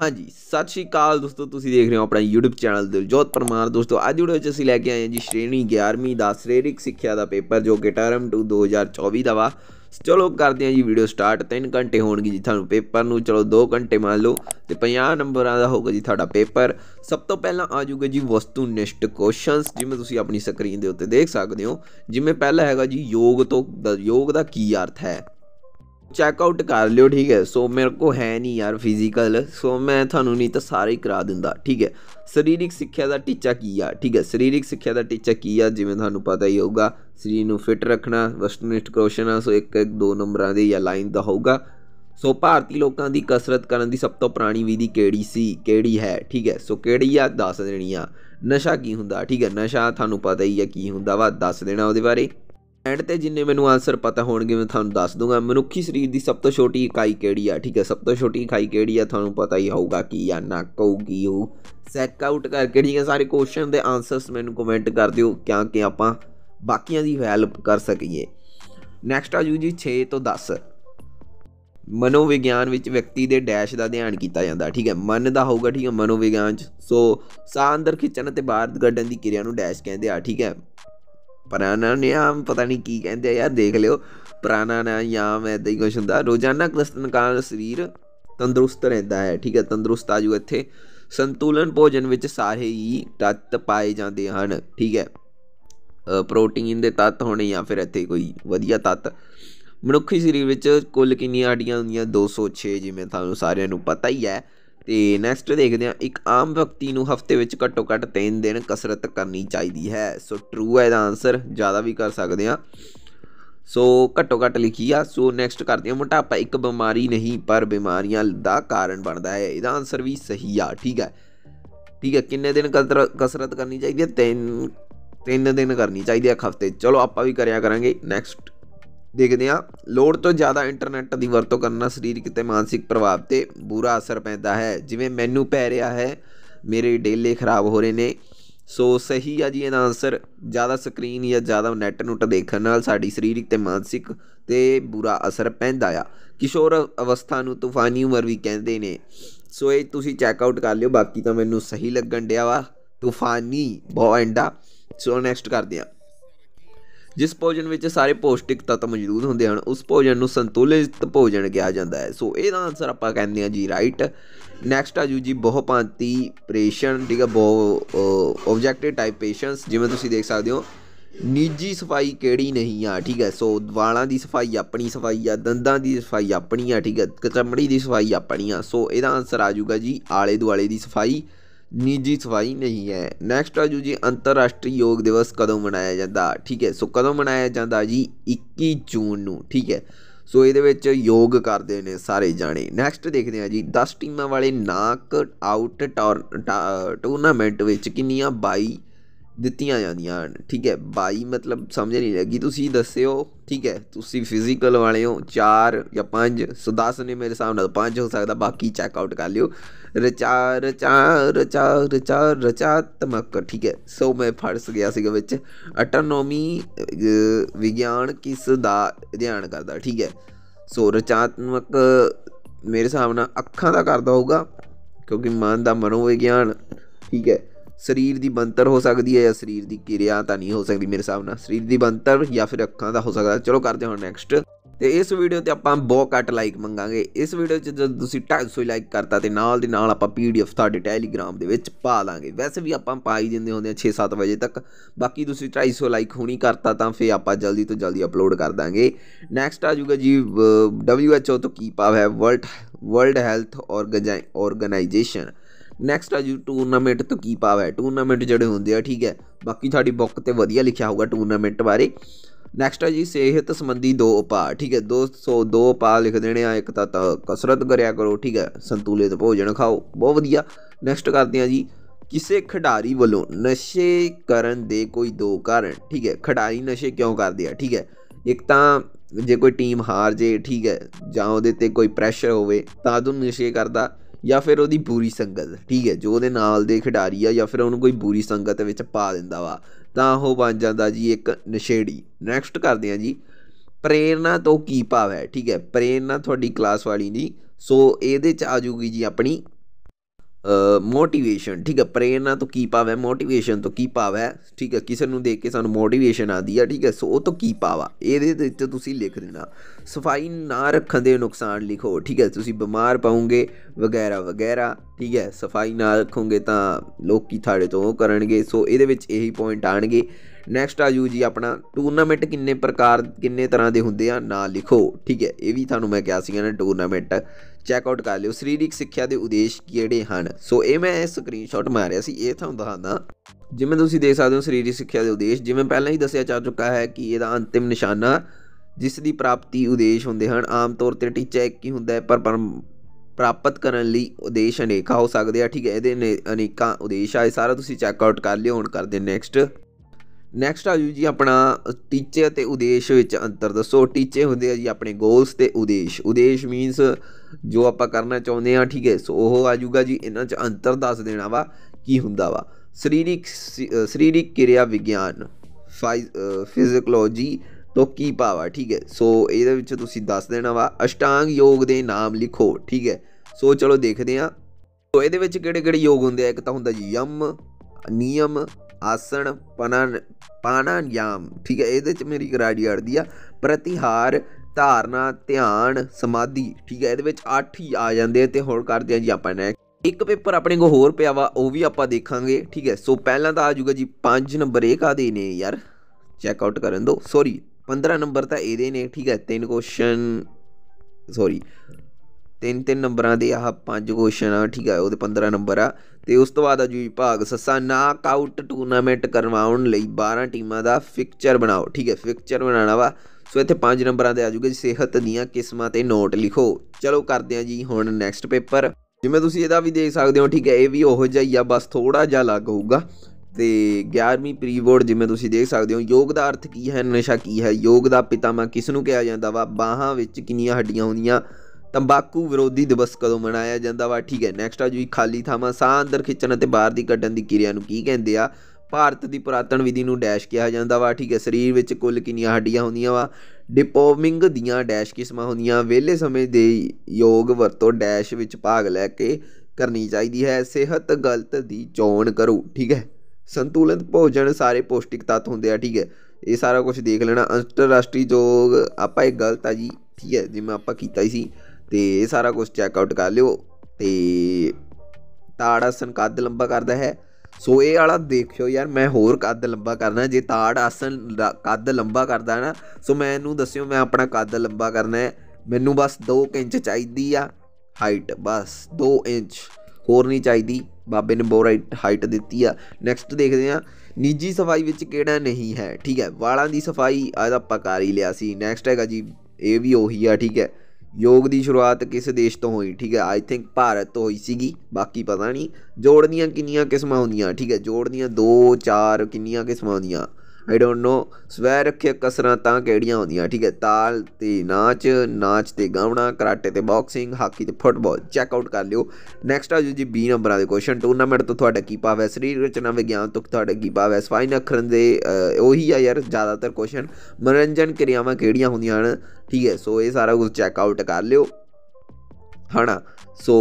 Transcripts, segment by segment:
ਹਾਂਜੀ ਸਤਿ ਸ਼੍ਰੀ ਅਕਾਲ ਦੋਸਤੋ ਤੁਸੀਂ ਦੇਖ ਰਹੇ ਹੋ ਆਪਣਾ YouTube ਚੈਨਲ ਦਿਲਜੋਤ ਪਰਮਾਰ ਦੋਸਤੋ ਅੱਜ ਵੀਡੀਓ ਵਿੱਚ ਅਸੀਂ ਲੈ ਕੇ ਆਏ ਹਾਂ ਜੀ ਸ਼੍ਰੇਣੀ 11ਵੀਂ ਦਾ ਸਰੀਰਕ ਸਿੱਖਿਆ ਦਾ ਪੇਪਰ ਜੋ ਕਿ ਟਰਮ 2 2024 ਦਾ ਵਾ ਚਲੋ ਕਰਦੇ ਹਾਂ ਜੀ ਵੀਡੀਓ ਸਟਾਰਟ 3 ਘੰਟੇ ਹੋਣਗੇ ਜੀ ਤੁਹਾਨੂੰ ਪੇਪਰ ਨੂੰ ਚਲੋ 2 ਘੰਟੇ ਮੰਨ ਲਓ ਤੇ 50 ਨੰਬਰਾਂ ਦਾ ਹੋਊਗਾ ਜੀ ਤੁਹਾਡਾ ਪੇਪਰ ਸਭ ਤੋਂ ਪਹਿਲਾਂ ਆ ਜਾਊਗਾ ਜੀ ਨਿਸ਼ਟ ਕੁਐਸਚਨਸ ਜਿਵੇਂ ਤੁਸੀਂ ਆਪਣੀ ਸਕਰੀਨ ਦੇ ਉੱਤੇ ਦੇਖ ਸਕਦੇ ਹੋ ਜਿਵੇਂ ਪਹਿਲਾ ਹੈਗਾ ਜੀ ਯੋਗ ਤੋਂ ਯੋਗ ਦਾ ਕੀ ਅਰਥ ਹੈ ਚੈੱਕ ਆਊਟ ਕਰ ਲਿਓ ਠੀਕ ਹੈ ਸੋ ਮੇਰੇ ਕੋ ਹੈ ਨਹੀਂ ਯਾਰ ਫਿਜ਼ੀਕਲ ਸੋ ਮੈਂ ਤੁਹਾਨੂੰ ਨਹੀਂ ਤਾਂ ਸਾਰੇ ਹੀ ਕਰਾ ਦਿੰਦਾ ਠੀਕ ਹੈ ਸਰੀਰਿਕ ਸਿੱਖਿਆ ਦਾ ਟੀਚਾ ਕੀ ਆ ਠੀਕ ਹੈ ਸਰੀਰਿਕ ਸਿੱਖਿਆ ਦਾ ਟੀਚਾ ਕੀ ਆ ਜਿਵੇਂ ਤੁਹਾਨੂੰ ਪਤਾ ਹੀ ਹੋਊਗਾ ਸਰੀਰ ਨੂੰ ਫਿਟ ਰੱਖਣਾ ਵੈਸਟਰਨਿਸਟ ਕੋਸ਼ਨ ਆ ਸੋ ਇੱਕ ਇੱਕ ਦੋ ਨੰਬਰਾਂ ਦੇ ਜਾਂ ਲਾਈਨ ਦਾ ਹੋਊਗਾ ਸੋ ਭਾਰਤੀ ਲੋਕਾਂ ਦੀ ਕਸਰਤ ਕਰਨ ਦੀ ਸਭ ਤੋਂ ਪੁਰਾਣੀ ਵਿਧੀ ਕਿਹੜੀ ਸੀ ਕਿਹੜੀ ਹੈ ਠੀਕ ਹੈ ਸੋ ਕਿਹੜੀ ਆ ਦੱਸ ਦੇਣੀ ਆ ਨਸ਼ਾ ਕੀ ਹੁੰਦਾ ਠੀਕ ਹੈ ਨਸ਼ਾ ਤੁਹਾਨੂੰ ਪਤਾ ਹੀ ਆ ਕੀ ਹੁੰਦਾ ਵਾ ਦੱਸ ਦੇਣਾ ਉਹਦੇ ਬਾਰੇ ਐਂਡ ਤੇ ਜਿੰਨੇ ਮੈਨੂੰ ਆਨਸਰ ਪਤਾ ਹੋਣਗੇ ਮੈਂ ਤੁਹਾਨੂੰ ਦੱਸ ਦੂੰਗਾ ਮਨੁੱਖੀ ਸਰੀਰ ਦੀ ਸਭ ਤੋਂ ਛੋਟੀ ਇਕਾਈ ਕਿਹੜੀ ਆ ਠੀਕ ਹੈ ਸਭ ਤੋਂ ਛੋਟੀ ਇਕਾਈ ਕਿਹੜੀ ਆ ਤੁਹਾਨੂੰ ਪਤਾ ਹੀ ਹੋਊਗਾ ਕੀ ਆ ਨੱਕ ਹੋਊਗੀ ਉਹ ਚੈੱਕ ਆਊਟ ਕਰਕੇ ਠੀਕ ਹੈ ਸਾਰੇ ਕੁਐਸਚਨ ਦੇ ਆਨਸਰਸ ਮੈਨੂੰ ਕਮੈਂਟ ਕਰ ਦਿਓ ਕਿਆ ਕਿ ਆਪਾਂ ਬਾਕੀਆਂ ਦੀ ਹੈਲਪ ਕਰ ਸਕੀਏ ਨੈਕਸਟ ਆ ਜੂ ਜੀ 6 ਤੋਂ 10 ਮਨੋਵਿਗਿਆਨ ਵਿੱਚ ਵਿਅਕਤੀ ਦੇ ਡੈਸ਼ ਦਾ ਧਿਆਨ ਕੀਤਾ ਜਾਂਦਾ ਠੀਕ ਹੈ ਮਨ ਦਾ ਹੋਊਗਾ ਠੀਕ ਹੈ ਮਨੋਵਿਗਿਆਨ ਚ ਸੋ ਸਾਹ ਅੰਦਰ ਖਿੱਚਣ ਅਤੇ ਬਾਹਰ ਕੱਢਣ ਦੀ ਕਿਰਿਆ ਨੂੰ ਡੈਸ਼ ਕਹਿੰਦੇ ਆ ਠੀਕ ਹੈ ਪ੍ਰਾਣਾਯਾਮ ਪਤਾ ਨਹੀਂ ਕੀ ਕਹਿੰਦੇ ਆ ਯਾਰ ਦੇਖ ਲਿਓ ਪ੍ਰਾਣਾਯਾਮ ਐਦਾਂ ਹੀ ਕੁਝ ਹੁੰਦਾ ਰੋਜ਼ਾਨਾ ਕਸਰਤਨ ਨਾਲ ਸਰੀਰ ਤੰਦਰੁਸਤ ਰਹਿੰਦਾ ਹੈ ਠੀਕ ਹੈ ਤੰਦਰੁਸਤ ਆ ਜੂ ਇੱਥੇ ਸੰਤੁਲਨ ਭੋਜਨ ਵਿੱਚ ਸਾਰੇ ਹੀ ਤੱਤ ਪਾਏ ਜਾਂਦੇ ਹਨ ਠੀਕ ਹੈ ਪ੍ਰੋਟੀਨ ਦੇ ਤੱਤ ਹੋਣੇ ਜਾਂ ਫਿਰ ਇੱਥੇ ਕੋਈ ਵਧੀਆ ਤੱਤ ਮਨੁੱਖੀ ਸਰੀਰ ਵਿੱਚ ਕੁੱਲ ਕਿੰਨੀਆਂ ਹੱਡੀਆਂ ਹੁੰਦੀਆਂ 206 ਜਿਵੇਂ ਤੁਹਾਨੂੰ ਸਾਰਿਆਂ ਨੂੰ ਪਤਾ ਹੀ ਹੈ ਤੇ ਨੈਕਸਟ ਦੇਖਦੇ ਆ ਇੱਕ ਆਮ ਵਿਅਕਤੀ ਨੂੰ ਹਫਤੇ ਵਿੱਚ ਘੱਟੋ ਘੱਟ 3 ਦਿਨ ਕਸਰਤ ਕਰਨੀ ਚਾਹੀਦੀ ਹੈ ਸੋ ਟਰੂ ਹੈ ਇਹਦਾ ਆਨਸਰ ਜ਼ਿਆਦਾ ਵੀ ਕਰ ਸਕਦੇ ਆ ਸੋ ਘੱਟੋ ਘੱਟ ਲਿਖੀ ਆ ਸੋ ਨੈਕਸਟ ਕਰਦੇ ਆ ਮੋਟਾਪਾ ਇੱਕ ਬਿਮਾਰੀ ਨਹੀਂ ਪਰ ਬਿਮਾਰੀਆਂ ਦਾ ਕਾਰਨ ਬਣਦਾ ਹੈ ਇਹਦਾ ਆਨਸਰ ਵੀ ਸਹੀ ਆ ਠੀਕ ਹੈ ਠੀਕ ਹੈ ਕਿੰਨੇ ਦਿਨ ਕਸਰਤ ਕਰਨੀ ਚਾਹੀਦੀ ਹੈ 3 3 ਦਿਨ ਕਰਨੀ ਚਾਹੀਦੀ ਹੈ ਹਫਤੇ ਚਲੋ ਆਪਾਂ ਵੀ ਕਰਿਆ ਕਰਾਂਗੇ ਨੈਕਸਟ ਦੇਖਦੇ ਆ ਲੋੜ ਤੋਂ ਜ਼ਿਆਦਾ ਇੰਟਰਨੈਟ ਦੀ ਵਰਤੋਂ ਕਰਨ ਨਾਲ ਸਰੀਰਕ ਤੇ ਮਾਨਸਿਕ ਪ੍ਰਭਾਵ ਤੇ ਬੁਰਾ ਅਸਰ ਪੈਂਦਾ ਹੈ ਜਿਵੇਂ ਮੈਨੂੰ ਪੈ ਰਿਹਾ ਹੈ ਮੇਰੇ ਡੇਲੇ ਖਰਾਬ ਹੋ ਰਹੇ ਨੇ ਸੋ ਸਹੀ ਆ ਜੀ ਇਹਦਾ ਆਨਸਰ ਜ਼ਿਆਦਾ ਸਕਰੀਨ ਜਾਂ ਜ਼ਿਆਦਾ ਨੈਟ ਨੂੰਟ ਦੇਖਣ ਨਾਲ ਸਾਡੀ ਸਰੀਰਕ ਤੇ ਮਾਨਸਿਕ ਤੇ ਬੁਰਾ ਅਸਰ ਪੈਂਦਾ ਆ ਕਿਸ਼ੋਰ ਅਵਸਥਾ ਨੂੰ ਤੂਫਾਨੀ ਉਮਰ ਵੀ ਕਹਿੰਦੇ ਨੇ ਸੋ ਇਹ ਤੁਸੀਂ ਚੈੱਕ ਆਊਟ ਕਰ ਲਿਓ ਬਾਕੀ ਤਾਂ ਮੈਨੂੰ ਸਹੀ ਲੱਗਣ ਡਿਆ ਵਾ ਤੂਫਾਨੀ ਬੋਇੰਡਾ ਸੋ ਨੈਕਸਟ ਕਰਦੇ ਆ ਜਿਸ ਭੋਜਨ ਵਿੱਚ ਸਾਰੇ ਪੌਸ਼ਟਿਕ ਤੱਤ ਮੌਜੂਦ ਹੁੰਦੇ ਹਨ ਉਸ ਭੋਜਨ ਨੂੰ ਸੰਤੁਲਿਤ ਭੋਜਨ ਕਿਹਾ ਜਾਂਦਾ ਹੈ ਸੋ ਇਹਦਾ ਆਨਸਰ ਆਪਾਂ ਕਹਿੰਦੇ ਹਾਂ ਜੀ ਰਾਈਟ ਨੈਕਸਟ ਆ ਜੂ ਜੀ ਬਹੁਪਾਂਤੀ ਪ੍ਰੇਸ਼ਨ ਠੀਕ ਹੈ ਬਹੁ ਆਬਜੈਕਟਿਵ ਟਾਈਪ ਪੇਸ਼ੈਂਟਸ ਜਿਵੇਂ ਤੁਸੀਂ ਦੇਖ ਸਕਦੇ ਹੋ ਨਿੱਜੀ ਸਫਾਈ ਕਿਹੜੀ ਨਹੀਂ ਆ ਠੀਕ ਹੈ ਸੋ ਵਾਲਾਂ ਦੀ ਸਫਾਈ ਆਪਣੀ ਸਫਾਈ ਆ ਦੰਦਾਂ ਦੀ ਸਫਾਈ ਆਪਣੀ ਆ ਠੀਕ ਹੈ ਚਮੜੀ ਦੀ ਸਫਾਈ ਆਪਣੀ ਆ ਸੋ ਇਹਦਾ ਆਨਸਰ ਆ ਜਾਊਗਾ ਜੀ ਆਲੇ ਦੁਆਲੇ ਦੀ ਸਫਾਈ ਨਿੱਜੀ ਸਵਾਈ ਨਹੀਂ ਹੈ ਨੈਕਸਟ ਆ ਜੂ ਜੀ ਅੰਤਰਰਾਸ਼ਟਰੀ ਯੋਗ ਦਿਵਸ ਕਦੋਂ ਮਨਾਇਆ ਜਾਂਦਾ ਠੀਕ ਹੈ ਸੋ ਕਦੋਂ ਮਨਾਇਆ ਜਾਂਦਾ ਜੀ 21 ਜੂਨ ਨੂੰ ਠੀਕ ਹੈ ਸੋ ਇਹਦੇ ਵਿੱਚ ਯੋਗ ਕਰਦੇ ਨੇ ਸਾਰੇ ਜਾਣੇ ਨੈਕਸਟ ਦੇਖਦੇ ਆ ਜੀ 10 ਟੀਮਾਂ ਵਾਲੇ ਨਾਕ ਆਊਟ ਟੂਰਨਾਮੈਂਟ ਵਿੱਚ ਕਿੰਨੀਆਂ 22 ਦਿੱਤੀਆਂ ਜਾਂਦੀਆਂ ਹਨ ਠੀਕ ਹੈ ਬਾਈ ਮਤਲਬ ਸਮਝ ਨਹੀਂ ਲੱਗੀ ਤੁਸੀਂ ਦੱਸਿਓ ਠੀਕ ਹੈ ਤੁਸੀਂ ਫਿਜ਼ੀਕਲ ਵਾਲੇ ਹੋ 4 ਜਾਂ 5 ਸੋ ਨੇ ਮੇਰੇ ਸਾਹਮਣੇ ਨਾਲ 5 ਹੋ ਸਕਦਾ ਬਾਕੀ ਚੈੱਕ ਆਊਟ ਕਰ ਲਿਓ ਰਚਾਰ ਚਾਰ ਚਾਰ ਚਾਰ ਰਚਾਤਮਕ ਠੀਕ ਹੈ ਸੋ ਮੈਂ ਫੜਸ ਗਿਆ ਸੀਗਾ ਵਿੱਚ ਆਟੋਨੋਮੀ ਵਿਗਿਆਨ ਕਿਸ ਦਾ ਅਧਿਐਨ ਕਰਦਾ ਠੀਕ ਹੈ ਸੋ ਰਚਾਤਮਕ ਮੇਰੇ ਸਾਹਮਣੇ ਅੱਖਾਂ ਦਾ ਕਰਦਾ ਹੋਊਗਾ ਕਿਉਂਕਿ ਮਨ ਦਾ ਮਨੋ ਵਿਗਿਆਨ ਠੀਕ ਹੈ ਸਰੀਰ ਦੀ ਬੰਤਰ ਹੋ ਸਕਦੀ ਹੈ ਜਾਂ ਸਰੀਰ ਦੀ ਕਿਰਿਆ ਤਾਂ ਨਹੀਂ ਹੋ ਸਕਦੀ ਮੇਰੇ ਹਿਸਾਬ ਨਾਲ ਸਰੀਰ ਦੀ ਬੰਤਰ ਜਾਂ ਫਿਰ ਅੱਖਾਂ ਦਾ ਹੋ ਸਕਦਾ ਚਲੋ ਕਰਦੇ ਹਾਂ ਨੈਕਸਟ ਤੇ ਇਸ ਵੀਡੀਓ ਤੇ ਆਪਾਂ ਬਹੁਤ ਘੱਟ ਲਾਈਕ ਮੰਗਾਂਗੇ ਇਸ ਵੀਡੀਓ 'ਚ ਜਦ ਤੁਸੀਂ 250 ਲਾਈਕ ਕਰਤਾ ਤੇ ਨਾਲ ਦੇ ਨਾਲ ਆਪਾਂ ਪੀਡੀਐਫ ਤੁਹਾਡੇ ਟੈਲੀਗ੍ਰਾਮ ਦੇ ਵਿੱਚ ਪਾ ਲਾਂਗੇ ਵੈਸੇ ਵੀ ਆਪਾਂ ਪਾਈ ਦਿੰਦੇ ਹੁੰਦੇ ਆ 6-7 ਵਜੇ ਤੱਕ ਬਾਕੀ ਤੁਸੀਂ 250 ਲਾਈਕ ਹੋਣੀ ਕਰਤਾ ਤਾਂ ਫੇ ਆਪਾਂ ਜਲਦੀ ਤੋਂ ਜਲਦੀ ਅਪਲੋਡ ਕਰ ਦਾਂਗੇ ਨੈਕਸਟ ਆ ਜੂਗਾ ਜੀ WHO ਤੋਂ ਕੀ ਪਾਵ ਹੈ world world health organization next ਆ ਜੀ ਟੂਰਨਾਮੈਂਟ ਤੋਂ ਕੀ ਪਾਵਾ ਟੂਰਨਾਮੈਂਟ ਜਿਹੜੇ ਹੁੰਦੇ ਆ ਠੀਕ ਹੈ ਬਾਕੀ ਤੁਹਾਡੀ ਬੁੱਕ ਤੇ ਵਧੀਆ ਲਿਖਿਆ ਹੋਊਗਾ ਟੂਰਨਾਮੈਂਟ ਬਾਰੇ ਨੈਕਸਟ ਆ ਜੀ ਸਿਹਤ ਸੰਬੰਧੀ ਦੋ ਉਪਾਅ ਠੀਕ ਹੈ ਦੋਸਤੋ ਦੋ ਉਪਾਅ ਲਿਖ ਦੇਣੇ ਆ ਇੱਕ ਤਾਂ ਕਸਰਤ ਕਰਿਆ ਕਰੋ ਠੀਕ ਹੈ ਸੰਤੁਲਿਤ ਭੋਜਨ ਖਾਓ ਬਹੁਤ ਵਧੀਆ ਨੈਕਸਟ ਕਰਦੇ ਆ ਜੀ ਕਿਸੇ ਖਿਡਾਰੀ ਵੱਲੋਂ ਨਸ਼ੇ ਕਰਨ ਦੇ ਕੋਈ ਦੋ ਕਾਰਨ ਠੀਕ ਹੈ ਖਿਡਾਰੀ ਨਸ਼ੇ ਕਿਉਂ ਕਰਦੇ ਆ ਠੀਕ ਹੈ ਇੱਕ ਤਾਂ ਜੇ ਕੋਈ ਟੀਮ ਹਾਰ ਜੇ ਠੀਕ ਹੈ ਜਾਂ ਉਹਦੇ ਤੇ ਕੋਈ ਪ੍ਰੈਸ਼ਰ ਹੋਵੇ ਤਾਂ ਉਹ ਨਸ਼ੇ ਕਰਦਾ ਜਾਂ ਫਿਰ ਉਹਦੀ ਬੁਰੀ ਸੰਗਤ ਠੀਕ ਹੈ ਜੋ ਉਹਦੇ ਨਾਲ ਦੇ ਖਿਡਾਰੀ ਆ ਜਾਂ ਫਿਰ ਉਹਨੂੰ ਕੋਈ ਬੁਰੀ ਸੰਗਤ ਵਿੱਚ ਪਾ ਦਿੰਦਾ ਵਾ ਤਾਂ ਉਹ ਬਣ ਜਾਂਦਾ ਜੀ ਇੱਕ ਨਸ਼ੇੜੀ ਨੈਕਸਟ ਕਰਦੇ ਆ ਜੀ ਪ੍ਰੇਰਣਾ ਤੋਂ ਕੀ ਭਾਵ ਹੈ ਠੀਕ ਹੈ ਪ੍ਰੇਰਣਾ ਤੁਹਾਡੀ ਕਲਾਸ ਵਾਲੀ ਦੀ ਸੋ ਇਹਦੇ ਚ ਆ ਜੂਗੀ ਜੀ ਆਪਣੀ ਮੋਟੀਵੇਸ਼ਨ ਠੀਕ ਹੈ ਪ੍ਰੇਰਨਾ ਤੋਂ ਕੀ ਪਾਵੈ ਮੋਟੀਵੇਸ਼ਨ ਤੋਂ ਕੀ ਪਾਵੈ ਠੀਕ ਹੈ ਕਿਸੇ ਨੂੰ ਦੇਖ ਕੇ ਸਾਨੂੰ ਮੋਟੀਵੇਸ਼ਨ ਆਦੀ ਹੈ ਠੀਕ ਹੈ ਸੋ ਉਹ ਤੋਂ ਕੀ ਪਾਵਾ ਇਹਦੇ ਵਿੱਚ ਤੁਸੀਂ ਲਿਖ ਦੇਣਾ ਸਫਾਈ ਨਾ ਰੱਖਣ ਦੇ ਨੁਕਸਾਨ ਲਿਖੋ ਠੀਕ ਹੈ ਤੁਸੀਂ ਬਿਮਾਰ ਪਾਉਂਗੇ ਵਗੈਰਾ ਵਗੈਰਾ ਠੀਕ ਹੈ ਸਫਾਈ ਨਾ ਰੱਖੋਗੇ ਤਾਂ ਲੋਕ ਕੀ ਥਾੜੇ ਤੋਂ ਉਹ ਕਰਨਗੇ ਸੋ ਇਹਦੇ ਵਿੱਚ ਇਹੀ ਪੁਆਇੰਟ ਆਣਗੇ ਨੈਕਸਟ ਆ ਜੂ ਜੀ ਆਪਣਾ ਟੂਰਨਾਮੈਂਟ ਕਿੰਨੇ ਪ੍ਰਕਾਰ ਕਿੰਨੇ ਤਰ੍ਹਾਂ ਦੇ ਹੁੰਦੇ ਆ ਨਾ ਲਿਖੋ ਠੀਕ ਹੈ ਇਹ ਵੀ ਤੁਹਾਨੂੰ ਮੈਂ ਕਿਹਾ ਸੀਗਾ ਨਾ ਟੂਰਨਾਮੈਂਟ ਚੈੱਕ ਆਊਟ ਕਰ ਲਿਓ ਸਰੀਰਿਕ ਸਿੱਖਿਆ ਦੇ ਉਦੇਸ਼ ਕਿਹੜੇ ਹਨ ਸੋ ਇਹ ਮੈਂ ਸਕਰੀਨਸ਼ਾਟ ਮਾਰਿਆ ਸੀ ਇਹ ਤੁਹਾਨੂੰ ਦੱਸਦਾ ਜਿਵੇਂ ਤੁਸੀਂ ਦੇਖ ਸਕਦੇ ਹੋ ਸਰੀਰਿਕ ਸਿੱਖਿਆ ਦੇ ਉਦੇਸ਼ ਜਿਵੇਂ ਪਹਿਲਾਂ ਹੀ ਦੱਸਿਆ ਜਾ ਚੁੱਕਾ ਹੈ ਕਿ ਇਹਦਾ ਅੰਤਿਮ ਨਿਸ਼ਾਨਾ ਜਿਸ ਦੀ ਪ੍ਰਾਪਤੀ ਉਦੇਸ਼ ਹੁੰਦੇ ਹਨ ਆਮ ਤੌਰ ਤੇ ਟੀਚਾ ਇੱਕ ਹੀ ਹੁੰਦਾ ਹੈ ਪਰ ਪ੍ਰਾਪਤ ਕਰਨ ਲਈ ਉਦੇਸ਼ ਅਨੇਕਾ ਹੋ ਸਕਦੇ ਆ ਠੀਕ ਹੈ ਇਹਦੇ ਅਨੇਕਾ ਉਦੇਸ਼ ਆ ਇਹ ਸਾਰਾ ਤੁਸੀਂ ਚੈੱਕ ਆਊਟ ਕਰ ਲਿਓ ਹੁਣ ਕਰਦੇ ਨੈਕਸਟ ਨੈਕਸਟ ਆ ਜੀ ਆਪਣਾ ਟੀਚੇ ਅਤੇ ਉਦੇਸ਼ ਵਿੱਚ ਅੰਤਰ ਦੱਸੋ ਟੀਚੇ ਹੁੰਦੇ ਆ ਜੀ ਆਪਣੇ ਗੋਲਸ ਤੇ ਉਦੇਸ਼ ਉਦੇਸ਼ ਮੀਨਸ ਜੋ ਆਪਾਂ ਕਰਨਾ ਚਾਹੁੰਦੇ ਆ ਠੀਕ ਹੈ ਸੋ ਉਹ ਆ ਜੂਗਾ ਜੀ ਇਹਨਾਂ 'ਚ ਅੰਤਰ ਦੱਸ ਦੇਣਾ ਵਾ ਕੀ ਹੁੰਦਾ ਵਾ ਸਰੀਰਿਕ ਸਰੀਰਿਕ ਕਿਰਿਆ ਵਿਗਿਆਨ ਫਿਜ਼ੀਓਲੋਜੀ ਤੋਂ ਕੀ ਪਾਵਾ ਠੀਕ ਹੈ ਸੋ ਇਹਦੇ ਵਿੱਚ ਤੁਸੀਂ ਦੱਸ ਦੇਣਾ ਵਾ ਅਸ਼ਟਾਂਗ ਯੋਗ ਦੇ ਨਾਮ ਲਿਖੋ ਠੀਕ ਹੈ ਸੋ ਚਲੋ ਦੇਖਦੇ ਆ ਸੋ ਇਹਦੇ ਵਿੱਚ ਕਿਹੜੇ ਕਿਹੜੇ ਯੋਗ ਹੁੰਦੇ ਆ ਇੱਕ ਤਾਂ ਹੁੰਦਾ ਜੀ ਯਮ ਨਿਯਮ ਆਸਣ ਪਨਨ ਪਾਣਾਯਾਮ ਠੀਕ ਹੈ ਇਹਦੇ ਚ ਮੇਰੀ ਗਰਾਡੀ ਅੜਦੀ ਆ ਪ੍ਰਤੀਹਾਰ ਧਾਰਨਾ ਧਿਆਨ ਸਮਾਧੀ ਠੀਕ ਹੈ ਇਹਦੇ ਵਿੱਚ 8 ਹੀ ਆ ਜਾਂਦੇ ਤੇ ਹੋਰ ਕਰਦੇ ਆ ਜੀ ਆਪਾਂ ਨੇ ਇੱਕ ਪੇਪਰ ਆਪਣੇ ਕੋ ਹੋਰ ਪਿਆ ਵਾ ਉਹ ਵੀ ਆਪਾਂ ਦੇਖਾਂਗੇ ਠੀਕ ਹੈ ਸੋ ਪਹਿਲਾਂ ਤਾਂ ਆ ਜਾਊਗਾ ਜੀ 5 ਨੰਬਰ ਇਹ ਕਾਦੇ ਨੇ ਯਾਰ ਚੈੱਕ ਆਊਟ ਕਰਨ ਦੋ ਸੌਰੀ 15 ਨੰਬਰ ਤਾਂ ਇਹਦੇ ਨੇ ਠੀਕ ਹੈ ਤਿੰਨ ਕੁਐਸਚਨ ਸੌਰੀ ਤਿੰਨ ਤਿੰਨ ਨੰਬਰਾਂ ਦੇ ਆਹ ਪੰਜ ਕੁਐਸਚਨ ਆ ਠੀਕ ਆ ਉਹਦੇ 15 ਨੰਬਰ ਆ ਤੇ ਉਸ ਤੋਂ ਬਾਅਦ ਆ ਜੀ ਭਾਗ ਸੱਸਾ ਨਾਕਆਊਟ ਟੂਰਨਾਮੈਂਟ ਕਰਵਾਉਣ ਲਈ 12 ਟੀਮਾਂ ਦਾ ਫਿਕਚਰ ਬਣਾਓ ਠੀਕ ਹੈ ਫਿਕਚਰ ਬਣਾਣਾ ਵਾ ਸੋ ਇੱਥੇ ਪੰਜ ਨੰਬਰਾਂ ਦੇ ਆ ਜੂਗੇ ਜੀ ਸਿਹਤ ਦੀਆਂ ਕਿਸਮਾਂ ਤੇ ਨੋਟ ਲਿਖੋ ਚਲੋ ਕਰਦੇ ਆ ਜੀ ਹੁਣ ਨੈਕਸਟ ਪੇਪਰ ਜਿਵੇਂ ਤੁਸੀਂ ਇਹਦਾ ਵੀ ਦੇਖ ਸਕਦੇ ਹੋ ਠੀਕ ਹੈ ਇਹ ਵੀ ਉਹੋ ਜਿਹਾ ਹੀ ਆ ਬਸ ਥੋੜਾ ਜਿਹਾ ਅਲੱਗ ਹੋਊਗਾ ਤੇ 11ਵੀਂ ਪ੍ਰੀ ਬੋਰਡ ਜਿਵੇਂ ਤੁਸੀਂ ਦੇਖ ਸਕਦੇ ਹੋ ਯੋਗ ਦਾ ਅਰਥ ਕੀ ਹੈ ਨਸ਼ਾ ਕੀ ਹੈ ਯੋਗ ਦਾ ਪਿਤਾਮਾ ਕਿਸ ਨੂੰ ਕਿਹਾ ਜਾਂਦਾ ਵਾ ਬਾਹਾਂ ਵਿੱਚ ਕਿੰਨੀਆਂ ਹੱਡੀਆਂ ਹੁੰਦੀਆਂ ਤੰਬਾਕੂ ਵਿਰੋਧੀ ਦਿਵਸ ਕਦੋਂ ਮਨਾਇਆ ਜਾਂਦਾ ਵਾ ਠੀਕ ਹੈ ਨੈਕਸਟ ਆ ਜੀ ਖਾਲੀ ਥਾਵਾਂ ਸਾਹ ਅੰਦਰ ਖਿੱਚਣ ਅਤੇ ਬਾਹਰ ਦੀ ਕੱਢਣ ਦੀ ਕਿਰਿਆ ਨੂੰ ਕੀ ਕਹਿੰਦੇ ਆ ਭਾਰਤ ਦੀ ਪ੍ਰਾਤਨ ਵਿਧੀ ਨੂੰ ਡੈਸ਼ ਕਿਹਾ ਜਾਂਦਾ ਵਾ ਠੀਕ ਹੈ ਸਰੀਰ ਵਿੱਚ ਕੁੱਲ ਕਿੰਨੀਆਂ ਹੱਡੀਆਂ ਹੁੰਦੀਆਂ ਵਾ ਡਿਪੋਮਿੰਗ ਦੀਆਂ ਡੈਸ਼ ਕਿਸਮਾਂ ਹੁੰਦੀਆਂ ਵਿਹਲੇ ਸਮੇਂ ਦੇ ਯੋਗ ਵਰਤੋਂ ਡੈਸ਼ ਵਿੱਚ ਭਾਗ ਲੈ ਕੇ ਕਰਨੀ ਚਾਹੀਦੀ ਹੈ ਸਿਹਤ ਗਲਤ ਦੀ ਚੋਣ ਕਰੋ ਠੀਕ ਹੈ ਸੰਤੁਲਿਤ ਭੋਜਨ ਸਾਰੇ ਪੌਸ਼ਟਿਕ ਤੱਤ ਹੁੰਦੇ ਆ ਠੀਕ ਹੈ ਇਹ ਸਾਰਾ ਕੁਝ ਦੇਖ ਲੈਣਾ ਅੰਤਰਰਾਸ਼ਟਰੀ ਯੋਗ ਆਪਾਂ ਇਹ ਗਲਤ ਆ ਜੀ ਠੀਕ ਹੈ ਜਿਵੇਂ ਆਪਾਂ ਕੀਤਾ ਹੀ ਸੀ ਤੇ ਇਹ ਸਾਰਾ ਕੁਝ ਚੈੱਕ ਆਊਟ ਕਰ ਲਿਓ ਤੇ ਤਾੜ ਆਸਨ ਕੱਦ ਲੰਬਾ ਕਰਦਾ ਹੈ ਸੋ ਇਹ ਵਾਲਾ ਦੇਖਿਓ ਯਾਰ ਮੈਂ ਹੋਰ ਕੱਦ ਲੰਬਾ ਕਰਨਾ ਜੇ ਤਾੜ ਆਸਨ ਕੱਦ ਲੰਬਾ ਕਰਦਾ ਨਾ ਸੋ ਮੈਨੂੰ ਦੱਸਿਓ ਮੈਂ ਆਪਣਾ ਕੱਦ ਲੰਬਾ ਕਰਨਾ ਹੈ ਮੈਨੂੰ ਬਸ 2 ਇੰਚ ਚਾਹੀਦੀ ਆ ਹਾਈਟ ਬਸ 2 ਇੰਚ ਹੋਰ ਨਹੀਂ ਚਾਹੀਦੀ ਬਾਬੇ ਨੇ ਬੋਰ ਹਾਈਟ ਦਿੱਤੀ ਆ ਨੈਕਸਟ ਦੇਖਦੇ ਆ ਨਿੱਜੀ ਸਫਾਈ ਵਿੱਚ ਕਿਹੜਾ ਨਹੀਂ ਹੈ ਠੀਕ ਹੈ ਵਾਲਾਂ ਦੀ ਸਫਾਈ ਅੱਜ ਆਪਾਂ ਕਰ ਹੀ ਲਿਆ ਸੀ ਨੈਕਸਟ ਹੈਗਾ ਜੀ ਇਹ ਵੀ ਉਹੀ ਆ ਠੀਕ ਹੈ ਯੋਗ ਦੀ ਸ਼ੁਰੂਆਤ ਕਿਸ ਦੇਸ਼ ਤੋਂ ਹੋਈ ਠੀਕ ਹੈ ਆਈ ਥਿੰਕ ਭਾਰਤ ਤੋਂ ਹੋਈ ਸੀਗੀ ਬਾਕੀ ਪਤਾ ਨਹੀਂ ਜੋੜ ਦੀਆਂ ਕਿੰਨੀਆਂ ਕਿਸਮਾਂ ਹੁੰਦੀਆਂ ਠੀਕ ਹੈ ਜੋੜ ਦੀਆਂ 2 4 ਕਿੰਨੀਆਂ ਕਿਸਮਾਂ ਹੁੰਦੀਆਂ ਆਈ ਡੋਨਟ ਨੋ ਸਵੈ ਰੱਖਿਆ ਕਸਰਾਂ ਤਾਂ ਕਿਹੜੀਆਂ ਹੁੰਦੀਆਂ ਠੀਕ ਹੈ ਤਾਲ ਤੇ ਨਾਚ ਨਾਚ ਤੇ ਗਾਉਣਾ ਕਰਾਟੇ ਤੇ ਬਾਕਸਿੰਗ ਹਾਕੀ ਤੇ ਫੁੱਟਬਾਲ ਚੈੱਕ ਆਊਟ ਕਰ ਲਿਓ ਨੈਕਸਟ ਆ ਜੂ ਜੀ ਬੀ ਨੰਬਰਾਂ ਦੇ ਕੁਐਸਚਨ ਟੂਰਨਾਮੈਂਟ ਤੋਂ ਤੁਹਾਡਾ ਕੀ ਭਾਵ ਹੈ ਸਰੀਰ ਰਚਨਾ ਵਿਗਿਆਨ ਤੋਂ ਤੁਹਾਡਾ ਕੀ ਭਾਵ ਹੈ ਸਵਾਈਨ ਦੇ ਉਹੀ ਆ ਯਾਰ ਜ਼ਿਆਦਾਤਰ ਕੁਐਸਚਨ ਮਨੋਰੰਜਨ ਕਿਰਿਆਵਾਂ ਕਿਹੜੀਆਂ ਹੁੰਦੀਆਂ ਹਨ ਠੀਕ ਹੈ ਸੋ ਇਹ ਸਾਰਾ ਕੁਝ ਚੈੱਕ ਆਊਟ ਕਰ ਲਿਓ ਹਣਾ ਸੋ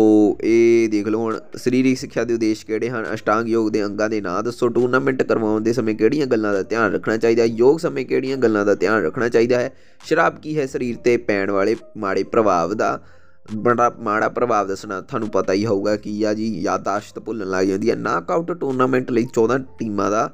ਇਹ ਦੇਖ ਲਓ ਹੁਣ ਸਰੀਰਕ ਸਿੱਖਿਆ ਦੇ ਉਦੇਸ਼ ਕਿਹੜੇ ਹਨ ਅਸ਼ਟਾਂਗ ਯੋਗ ਦੇ ਅੰਗਾਂ ਦੇ ਨਾਂ ਦੱਸੋ ਟੂਰਨਾਮੈਂਟ ਕਰਵਾਉਣ ਦੇ ਸਮੇਂ ਕਿਹੜੀਆਂ ਗੱਲਾਂ ਦਾ ਧਿਆਨ ਰੱਖਣਾ ਚਾਹੀਦਾ ਹੈ ਯੋਗ ਸਮੇਂ ਕਿਹੜੀਆਂ ਗੱਲਾਂ ਦਾ ਧਿਆਨ ਰੱਖਣਾ ਚਾਹੀਦਾ ਹੈ ਸ਼ਰਾਬ ਕੀ ਹੈ ਸਰੀਰ ਤੇ ਪੈਣ ਵਾਲੇ ਮਾੜੇ ਪ੍ਰਭਾਵ ਦਾ ਬੜਾ ਮਾੜਾ ਪ੍ਰਭਾਵ ਦੱਸਣਾ ਤੁਹਾਨੂੰ ਪਤਾ ਹੀ ਹੋਊਗਾ ਕਿ ਆ ਜੀ ਯਾਦਾਸ਼ਤ ਭੁੱਲਣ ਲੱਗ ਜਾਂਦੀ ਹੈ ਨਾਕਆਊਟ ਟੂਰਨਾਮੈਂਟ ਲਈ 14 ਟੀਮਾਂ ਦਾ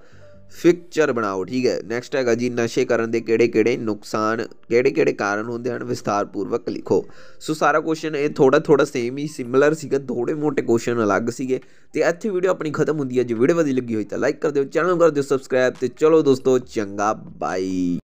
ਫਿਕਚਰ ਬਣਾਓ ਠੀਕ ਹੈ ਨੈਕਸਟ ਹੈਗਾ ਜੀ ਨਸ਼ੇ ਕਰਨ ਦੇ ਕਿਹੜੇ ਕਿਹੜੇ ਨੁਕਸਾਨ ਕਿਹੜੇ ਕਿਹੜੇ ਕਾਰਨ ਹੁੰਦੇ ਹਨ ਵਿਸਥਾਰਪੂਰਵਕ ਲਿਖੋ ਸੋ ਸਾਰਾ ਕੁਐਸਚਨ ਇਹ ਥੋੜਾ ਥੋੜਾ ਸੇਮ ਹੀ ਸਿਮਿਲਰ ਸੀਗਾ ਥੋੜੇ ਮੋਟੇ ਕੁਐਸਚਨ ਅਲੱਗ ਸੀਗੇ ਤੇ ਇੱਥੇ ਵੀਡੀਓ ਆਪਣੀ ਖਤਮ ਹੁੰਦੀ ਹੈ ਜੇ ਵੀਡੀਓ ਵਧੀਆ ਲੱਗੀ ਹੋਈ ਤਾਂ ਲਾਈਕ ਕਰ ਦਿਓ ਚੈਨਲ ਨੂੰ ਕਰ ਦਿਓ ਸਬਸਕ੍ਰਾਈਬ ਤੇ ਚਲੋ ਦੋਸਤੋ ਚੰਗਾ ਬਾਈ